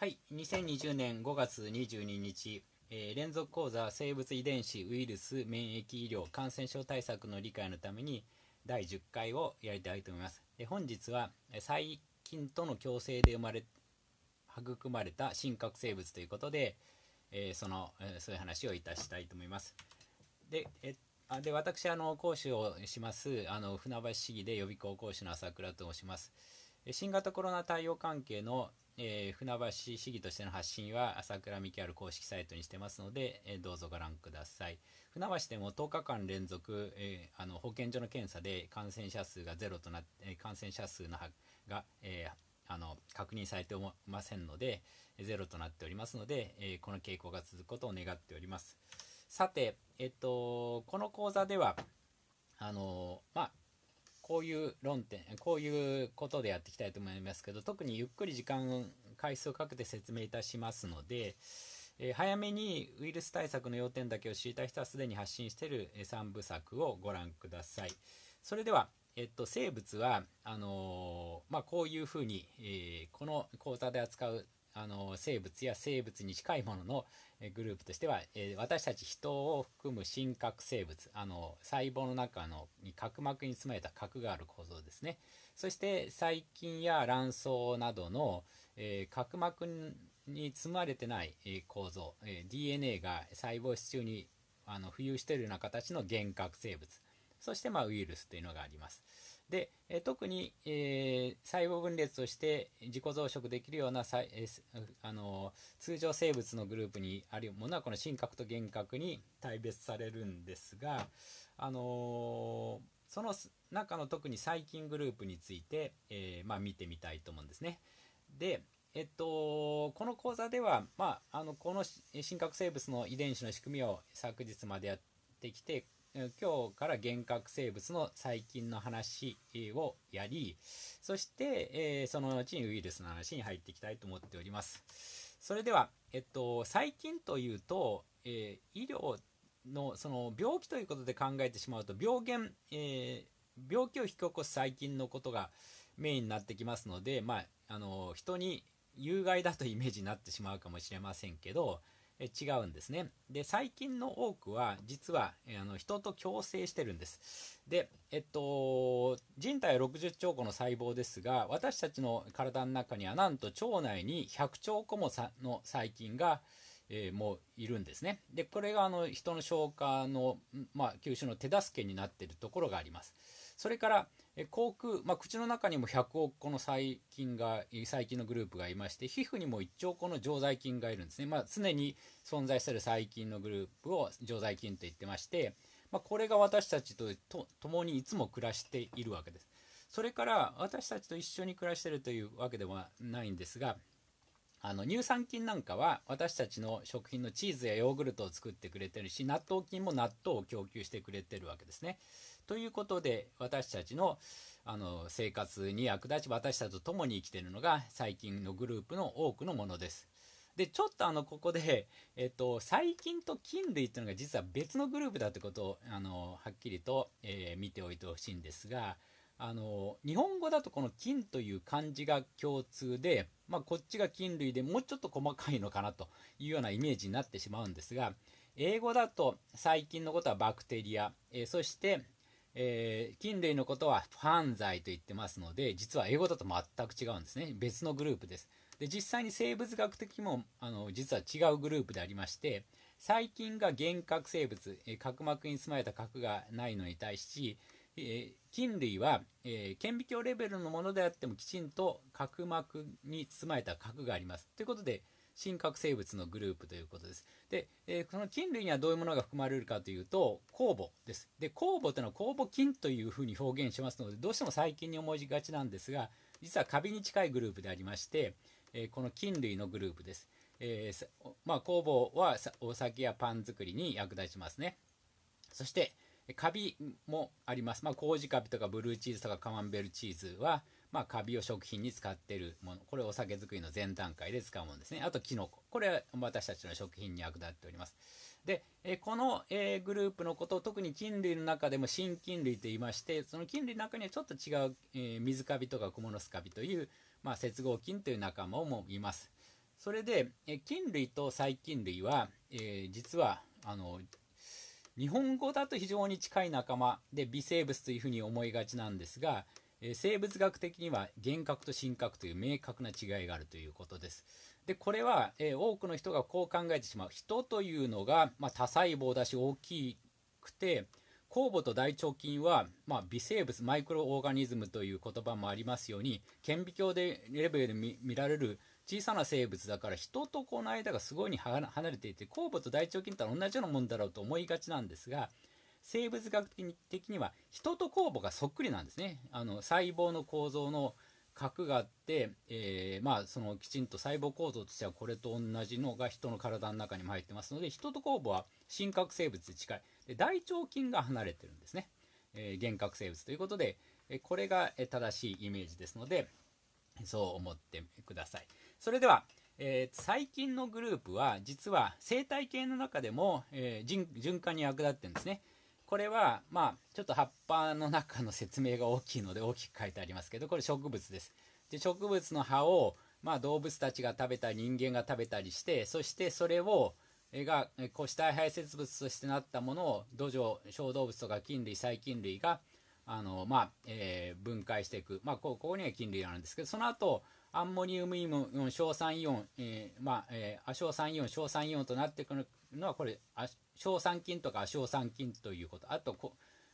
はい、2020年5月22日、えー、連続講座生物遺伝子ウイルス免疫医療感染症対策の理解のために第10回をやりたいと思います。で本日は細菌との共生で生まれ育まれた真核生物ということで、えー、その、えそういう話をいたしたいと思います。で、えあで私あの講師をしますあの船橋市議で予備校講師の朝倉と申します。新型コロナ対応関係のえー、船橋市議としての発信は朝倉未来ある公式サイトにしてますので、えー、どうぞご覧ください。船橋でも10日間連続、えー、あの保健所の検査で感染者数がゼロとなって、感染者数のが、えあの確認されておりませんので、ゼロとなっておりますので、えこの傾向が続くことを願っております。さて、えっと、この講座では、あのまあ、こういう論点こういうことでやっていきたいと思いますけど特にゆっくり時間回数をかけて説明いたしますので、えー、早めにウイルス対策の要点だけを知りたい人はすでに発信している3部作をご覧ください。それではえっと、生物はあのー、まあ、こういうふうに、えー、この講座で扱うあの生物や生物に近いもののグループとしては、えー、私たち人を含む真核生物あの細胞の中のに角膜に詰まれた核がある構造ですねそして細菌や卵巣などの、えー、角膜に積まれてない、え構造、え DNA が細胞質中にあの浮遊しているような形の原核生物そして、まあ、ウイルスというのがあります。で、え特に、えー、細胞分裂をして自己増殖できるような、えー、あの通常生物のグループにあるものはこの真核と幻核に大別されるんですが、あのー、その中の特に細菌グループについて、えまあ、見てみたいと思うんですね。で、えっと、この講座では、まあ、あのこの真核生物の遺伝子の仕組みを昨日までやってきて今日から幻覚生物の細菌の話をやり、そして、えー、その後にウイルスの話に入っていきたいと思っております。それでは、えっと、細菌というと、えー、医療のその病気ということで考えてしまうと病原、えー、病気を引き起こす細菌のことがメインになってきますので、まあ、あの人に有害だというイメージになってしまうかもしれませんけど、違うんですね。で、最近の多くは、実は、あの、人と共生してるんです。で、えっと、人体は60兆個の細胞ですが、私たちの体の中には、なんと腸内に100兆個もの細菌が、えー、もういるんですね。で、これが、あの、人の消化の、まあ、吸収の手助けになっているところがあります。それから、口腔、まあ、口の中にも100億個の細菌が細菌のグループがいまして皮膚にも1兆個の常在菌がいるんですね、まあ、常に存在する細菌のグループを常在菌と言ってまして、まあ、これが私たちと共にいつも暮らしているわけですそれから私たちと一緒に暮らしているというわけではないんですがあの乳酸菌なんかは私たちの食品のチーズやヨーグルトを作ってくれてるし納豆菌も納豆を供給してくれてるわけですね。ということで私たちのあの生活に役立ち私たちと共に生きているのが最近のグループの多くのものです。でちょっとあのここで、えっと、細菌と菌類っていうのが実は別のグループだってことをあのはっきりと、えー、見ておいてほしいんですがあの日本語だとこの菌という漢字が共通で、まあ、こっちが菌類でもうちょっと細かいのかなというようなイメージになってしまうんですが英語だと細菌のことはバクテリア、えー、そしてえー、菌類のことはファン罪と言ってますので実は英語だと全く違うんですね別のグループですで実際に生物学的にもあの実は違うグループでありまして細菌が原核生物、えー、角膜に住まれた核がないのに対し、えー、菌類は、えー、顕微鏡レベルのものであってもきちんと角膜に包まれた核がありますということで真核生物のグループということです。で、えー、その菌類にはどういうものが含まれるかというと、酵母です。で、酵母というのは酵母菌というふうに表現しますので、どうしても細菌に思いがちなんですが、実はカビに近いグループでありまして、えー、この菌類のグループです。えー、まあ、酵母はお酒やパン作りに役立ちますね。そして、カビもあります。まあ、麹カビとかブルーチーズとかカマンベールチーズは、まあ、カビを食品に使っているもの、これお酒作りの前段階で使うものですね。あと、キノコ。これは私たちの食品に役立っております。で、えこの、えグループのことを特に菌類の中でも真菌類と言いまして、その菌類の中にはちょっと違う、え水カビとかクモのスカビという、まあ、接合菌という仲間もいます。それで、え菌類と細菌類は、えー、実は、あの、日本語だと非常に近い仲間で微生物というふうに思いがちなんですが、え生物学的には幻覚と神覚という明確な違いがあるということです。でこれは、え多くの人がこう考えてしまう人というのが、まあ、多細胞だし大きくて酵母と大腸菌は、まあ、微生物マイクロオーガニズムという言葉もありますように顕微鏡でレベルで見られる小さな生物だから人とこの間がすごいに離れていて酵母と大腸菌とは同じようなもんだろうと思いがちなんですが生物学的には人と酵母がそっくりなんですね。あの細胞の構造の核があって、えー、まあ、そのきちんと細胞構造としてはこれと同じのが人の体の中にも入ってますので人と酵母は真核生物で近いで大腸菌が離れてるんですね、えー、原核生物ということで、えこれが正しいイメージですのでそう思ってくださいそれでは、えー、細菌のグループは実は生態系の中でも、え循環に役立ってるんですねこれは、まあ、ちょっと葉っぱの中の説明が大きいので大きく書いてありますけど、これ植物です。で、植物の葉を、まあ、動物たちが食べたり人間が食べたりして、そしてそれを、がこう死体排泄物としてなったものを土壌小動物とか菌類細菌類があの、まあえー、分解していく、まあ、こここには菌類があるんですけどその後アンモニウムイオン硝酸イオン、えーまあえー、硝酸イオン硝酸イオンとなっていくのはこれ硝酸菌とか硝酸菌ということあと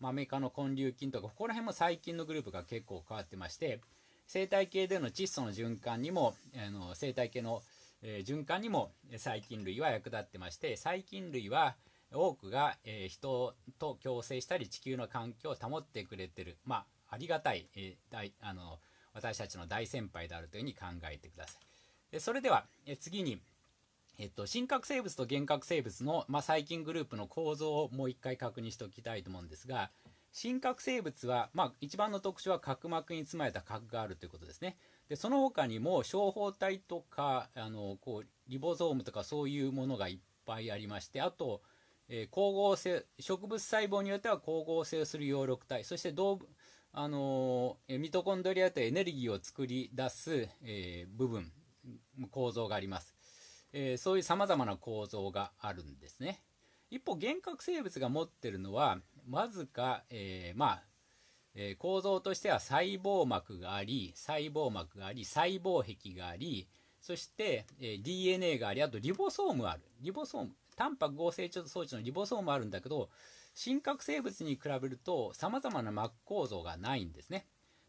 マメ科の根粒菌とかここら辺も細菌のグループが結構変わってまして生態系での窒素の循環にもあの生態系の、えー、循環にも細菌類は役立ってまして細菌類は多くが、えー、人と共生したり地球の環境を保ってくれてるまあありがたい、えー、あの私たちの大先輩であるというふうに考えてください。でそれでは、え次にえっと、真核生物と原核生物の、まあ、細菌グループの構造をもう一回確認しておきたいと思うんですが、真核生物は、まあ、一番の特徴は角膜に詰まれた核があるということですね。で、その他にも、小胞体とか、あの、こう、リボゾームとかそういうものがいっぱいありまして、あと、えー、光合成、植物細胞によっては光合成する葉緑体、そして動物、あのー、ミトコンドリアとエネルギーを作り出す、えー、部分、構造があります。えー、そういうさまざまな構造があるんですね一方原核生物が持ってるのはわずか、えー、まあ、え構造としては細胞膜があり細胞膜があり細胞壁がありそして、え DNA がありあとリボソームあるリボソームタンパク合成装置のリボソームあるんだけど真核生物に比べるとさまざまな膜構造がないんですね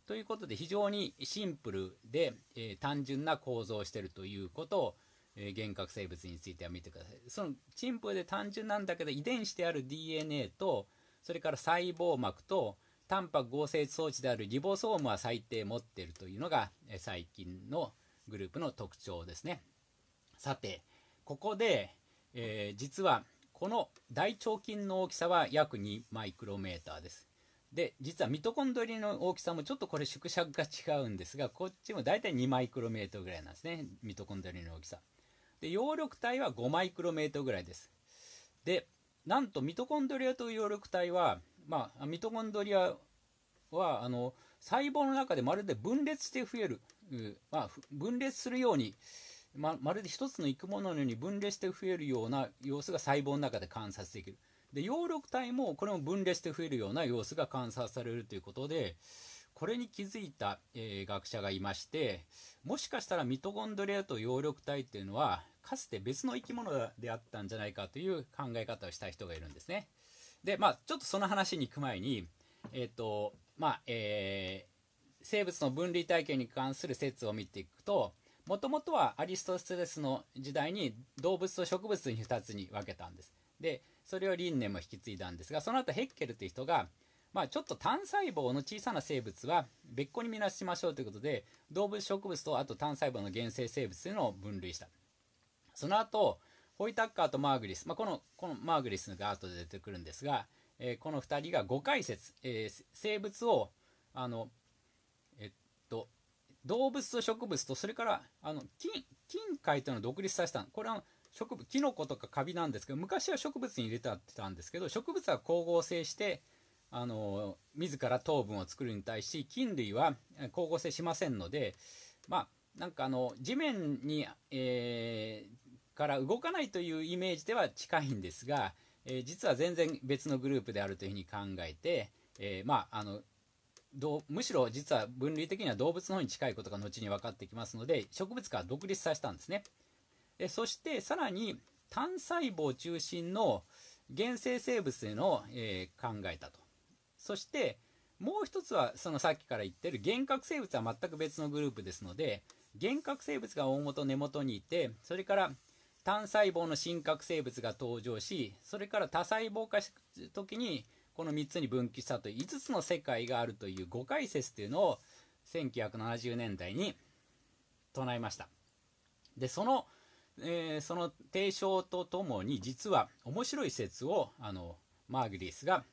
ということで非常にシンプルで、え単純な構造をしているということをえー、原核生物については見てくださいそのチンプで単純なんだけど遺伝子である DNA とそれから細胞膜とタンパク合成装置であるリボソームは最低持ってるというのが、えー、最近のグループの特徴ですねさてここで、えー、実はこの大腸菌の大きさは約2マイクロメーターですで実はミトコンドリの大きさもちょっとこれ縮尺が違うんですがこっちも大体2マイクロメートルぐらいなんですねミトコンドリの大きさで葉緑体は5マイクロメートルぐらいですでなんとミトコンドリアという葉緑体は、まあ、ミトコンドリアはあの細胞の中でまるで分裂して増える、まあ、分裂するようにままるで一つの生き物のように分裂して増えるような様子が細胞の中で観察できるで葉緑体もこれも分裂して増えるような様子が観察されるということで、これに気づいた、えー、学者がいましてもしかしたらミトコンドリアと葉緑体っていうのはかつて別の生き物であったんじゃないかという考え方をした人がいるんですね。でまあちょっとその話に行く前にえっ、ー、とまあえー、生物の分離体系に関する説を見ていくともともとはアリストテレスの時代に動物と植物に2つに分けたんです。でそれを輪廻も引き継いだんですがその後ヘッケルという人がまあ、ちょっと単細胞の小さな生物は別個に見なしましょうということで動物植物とあと単細胞の原生生物というのを分類したその後ホイタッカーとマーグリス、まあ、このこのマーグリスが後で出てくるんですが、えー、この2人が5解説、えー、生物をあの、えっと、動物と植物とそれからあの金金塊というのを独立させたこれは植物キノコとかカビなんですけど昔は植物に入れってたんですけど植物は光合成してあの自ら糖分を作るに対し菌類は光合成しませんのでまあなんかあの地面に、えー、から動かないというイメージでは近いんですが、えー、実は全然別のグループであるというふうに考えて、えー、まああのどむしろ実は分類的には動物の方に近いことが後に分かってきますので植物から独立させたんですねでそしてさらに単細胞中心の原生生物への、えー、考えたとそしてもう一つはそのさっきから言ってる幻覚生物は全く別のグループですので幻覚生物が大元根元にいてそれから単細胞の真核生物が登場しそれから多細胞化した時にこの3つに分岐したという5つの世界があるという5解説というのを1970年代に唱えましたでその、えー、その提唱とともに実は面白い説をあのマーグリスが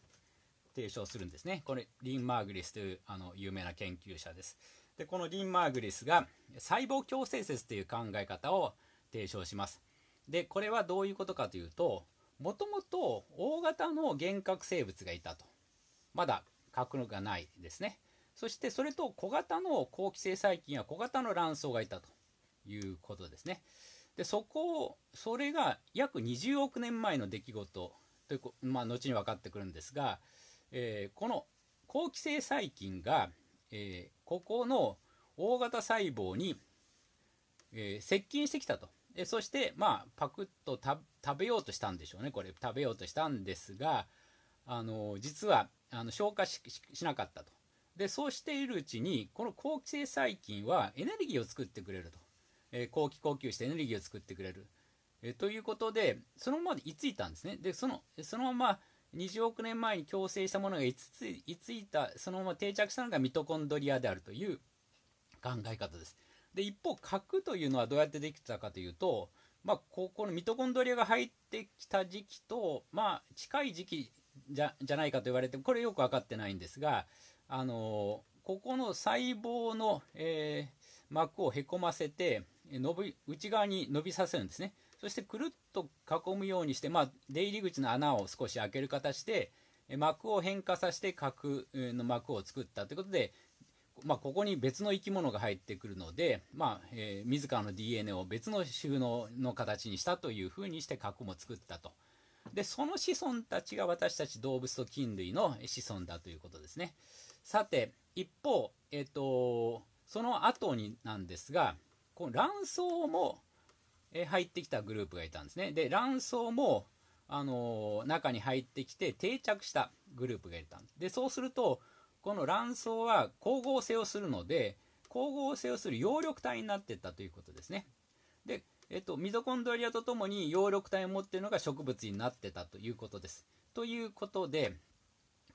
提唱するんですね。これリン・マーグリスというあの有名な研究者です。でこのリン・マーグリスが細胞共生説という考え方を提唱します。でこれはどういうことかというともともと大型の原核生物がいたとまだ核がないですねそしてそれと小型の好気性細菌や小型の卵巣がいたということですねでそこをそれが約20億年前の出来事という、まあ、後に分かってくるんですがえー、この好気性細菌が、えー、ここの大型細胞に、えー、接近してきたと。えそして、まあ、パクッと食べようとしたんでしょうね、これ、食べようとしたんですが、あの実はあの消化しなかったと。で、そうしているうちに、この好気性細菌はエネルギーを作ってくれると。えー、後期呼吸してエネルギーを作ってくれる。えー、ということで、そのままで居ついたんですね。で、そのそのまま20億年前に共生したものが居ついついたそのまま定着したのがミトコンドリアであるという考え方ですで一方核というのはどうやってできたかというと、まあ、ここのミトコンドリアが入ってきた時期と、まあ、近い時期じゃじゃないかと言われてこれよく分かってないんですが、あのここの細胞の、えー、膜をへこませて伸び内側に伸びさせるんですねそしてくるっと囲むようにして、まあ、出入り口の穴を少し開ける形で膜を変化させて核の膜を作ったということで、まあ、ここに別の生き物が入ってくるので、まあえー、自らの DNA を別の収納の形にしたというふうにして核も作ったと。でその子孫たちが私たち動物と菌類の子孫だということですね。さて一方、えーとその後になんですがこの卵巣もえ入ってきたグループがいたんですね。で、卵巣も、あのー、中に入ってきて定着したグループがいたんです。で、そうすると、この卵巣は光合成をするので、光合成をする葉緑体になっていったということですね。で、えっと、ミゾコンドリアとともに葉緑体を持っているのが植物になってたということです。ということで、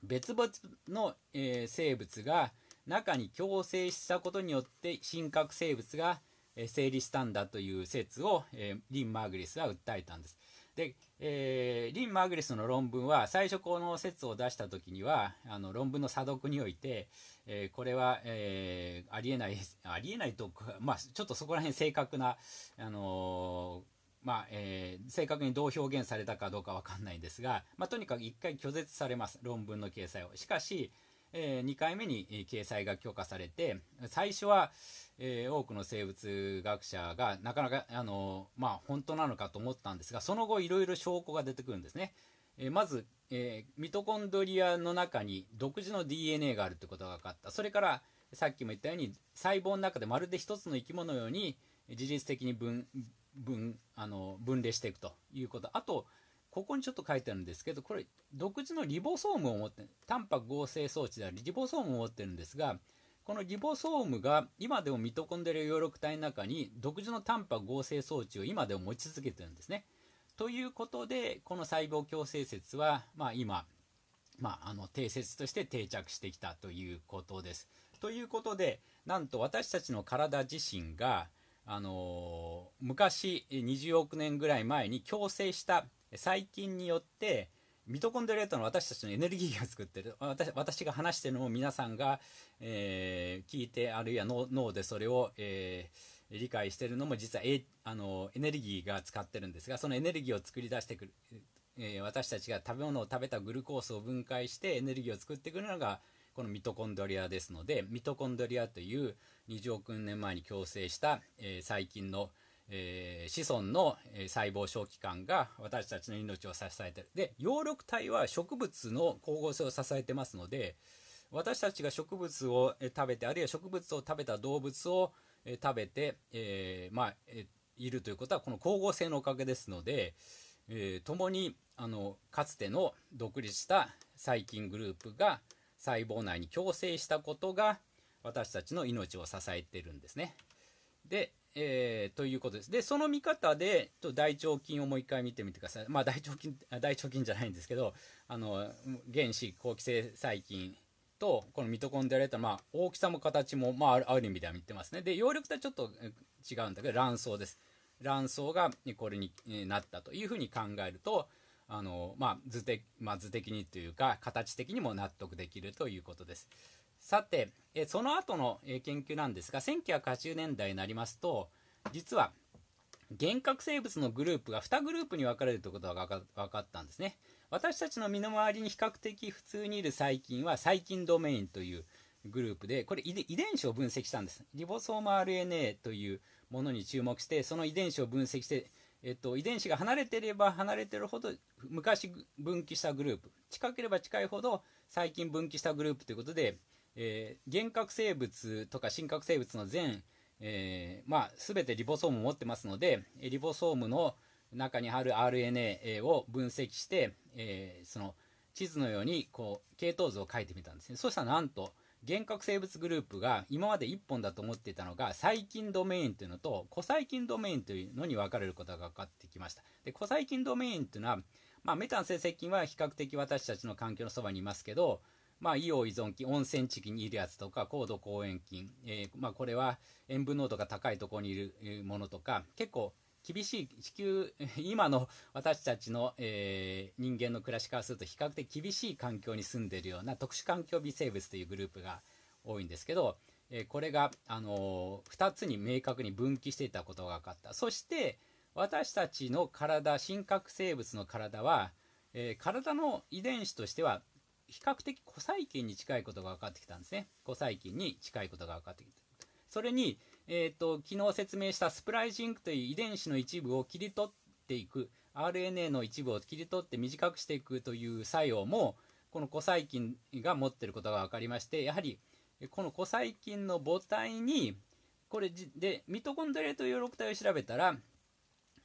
別々の、えー、生物が中に共生したことによって真核生物がえ生理したんだという説を、えリン・マーグリスは訴えたんです。で、えー、リン・マーグリスの論文は最初この説を出した時にはあの論文の査読において、えー、これは、えー、ありえないありえないと、まあ、ちょっとそこら辺正確な、あのまあ、え正確にどう表現されたかどうか分かんないんですが、まあ、とにかく一回拒絶されます論文の掲載を。しかし、え2回目に掲載が許可されて最初は、えー、多くの生物学者がなかなかあの、まあ、本当なのかと思ったんですがその後いろいろ証拠が出てくるんですね、えー、まず、えー、ミトコンドリアの中に独自の DNA があるということが分かったそれからさっきも言ったように細胞の中でまるで一つの生き物のように自律的に分分あの分類していくということあとここにちょっと書いてあるんですけどこれ独自のリボソームを持ってタンパク合成装置であるリボソームを持ってるんですがこのリボソームが今でもミトコンドリア葉緑体の中に独自のタンパ合成装置を今でも持ち続けてるんですね。ということでこの細胞共生説は、まあ、今、まあ、あの定説として定着してきたということです。ということでなんと私たちの体自身が、あのー、昔20億年ぐらい前に共生した細菌によってミトコンドリアとの私たちのエネルギーが作ってる 私私が話してるのを皆さんが、えー、聞いてあるいは脳でそれを、えー、理解してるのも実はえあのエネルギーが使ってるんですがそのエネルギーを作り出してくる、えー、私たちが食べ物を食べたグルコースを分解してエネルギーを作ってくるのがこのミトコンドリアですのでミトコンドリアという20億年前に共生した、えー、細菌の、えー、子孫の細胞小器官が私たちの命を支えてるで葉緑体は植物の光合成を支えてますので私たちが植物を食べてあるいは植物を食べた動物を食べて、えー、まあ、えー、いるということはこの光合成のおかげですので、えー、共にあのかつての独立した細菌グループが細胞内に共生したことが私たちの命を支えてるんですね。でえー、ということです。で、その見方で、と大腸菌をもう一回見てみてください。まあ、大腸菌、大腸菌じゃないんですけど、あの、原子、好奇性細菌と、このミトコンドリアと、まあ、大きさも形も、まあ、ある意味では見てますね。で、葉緑体ちょっと違うんだけど、卵巣です。卵巣がこれになったというふうに考えると、あの、まあ、図的、まあ、図的にというか、形的にも納得できるということです。さて、えその後の、え研究なんですが、1980年代になりますと、実は、幻覚生物のグループが2グループに分かれるということが分かったんですね。私たちの身の回りに比較的普通にいる細菌は細菌ドメインというグループで、これ遺伝子を分析したんです。リボソーム RNA というものに注目して、その遺伝子を分析して、えっと、遺伝子が離れてれば離れてるほど昔分岐したグループ、近ければ近いほど最近分岐したグループということで、えー、原核生物とか真核生物の全、えー、まあ、全てリボソームを持ってますのでリボソームの中にある RNA を分析して、えー、その地図のようにこう系統図を書いてみたんですねそしたらなんと原核生物グループが今まで1本だと思っていたのが細菌ドメインというのと古細菌ドメインというのに分かれることが分かってきましたで古細菌ドメインというのは、まあ、メタン生成菌は比較的私たちの環境のそばにいますけどまあ、硫黄依存菌、温泉地域にいるやつとか、高度抗原菌、えー、まあ、これは塩分濃度が高いところにいるものとか、結構厳しい、地球、今の私たちの、えー、人間の暮らしからすると比較的厳しい環境に住んでいるような特殊環境微生物というグループが多いんですけど、えー、これが、あのー、2つに明確に分岐していたことが分かった。そして、私たちの体、真核生物の体は、えー、体の遺伝子としては比較的古細菌に近いことが分かってきたんですね。古細菌に近いことが分かってきた。それに、えっ、ー、と、昨日説明したスプライジングという遺伝子の一部を切り取っていく、RNA の一部を切り取って短くしていくという作用も、この古細菌が持ってることが分かりまして、やはり、この古細菌の母体に、これで、ミトコンドリアという6体を調べたら、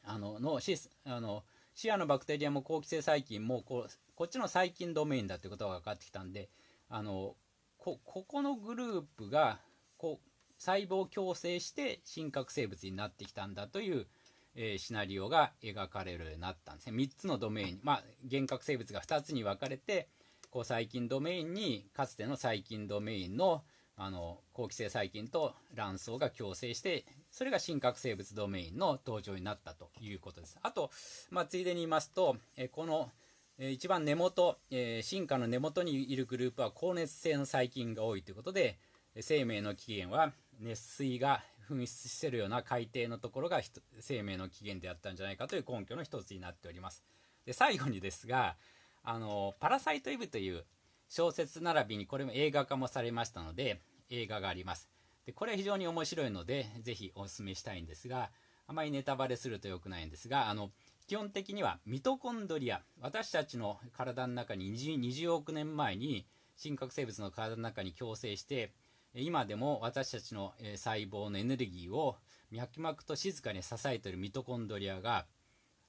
あの、のシス、あの、シアのバクテリアも好気性細菌もこうこっちの最近ドメインだってことが分かってきたんであのここのグループがこう細胞を共生して真核生物になってきたんだという、えー、シナリオが描かれるようになったんですね3つのドメイン、まあ、原核生物が2つに分かれてこう細菌ドメインにかつての細菌ドメインのあの好気性細菌と卵巣が共生してそれが真核生物ドメインの登場になったということですあと、まあ、ついでに言いますと、えー、この「えー、一番根元、えー、進化の根元にいるグループは高熱性の細菌が多いということで生命の起源は熱水が噴出してるような海底のところが生命の起源であったんじゃないかという根拠の一つになっておりますで最後にですがあの「パラサイト・イブ」という小説並びにこれも映画化もされましたので映画がありますでこれは非常に面白いのでぜひお勧めしたいんですがあまりネタバレすると良くないんですがあの「基本的にはミトコンドリア私たちの体の中に 20, 20億年前に真核生物の体の中に共生して今でも私たちの細胞のエネルギーを脈々と静かに支えているミトコンドリアが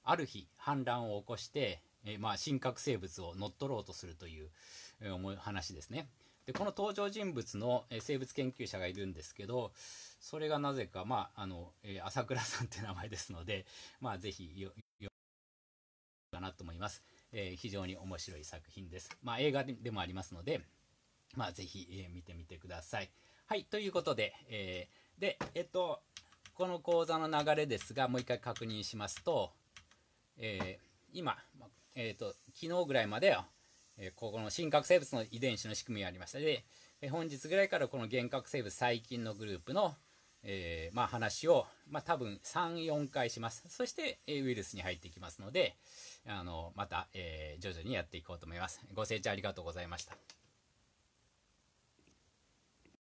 ある日反乱を起こして、まあ、真核生物を乗っ取ろうとするという、話ですね。でこの登場人物の、生物研究者がいるんですけどそれがなぜか、まああの朝倉さんという名前ですので、まあ、ぜひなと思います。えー、非常に面白い作品です。まあ、映画でもありますので、まあ、ぜひ、えー、見てみてください。はい、ということで、えー、で、えっと、この講座の流れですが、もう一回確認しますと、え今、えっと、昨日ぐらいまで、えここの真核生物の遺伝子の仕組みがありましたで、え本日ぐらいからこの原核生物細菌のグループの、えー、まあ、話を、まあ、多分34回しますそして、えー、ウイルスに入っていきますのであのまた、えー、徐々にやっていこうと思いますご清聴ありがとうございました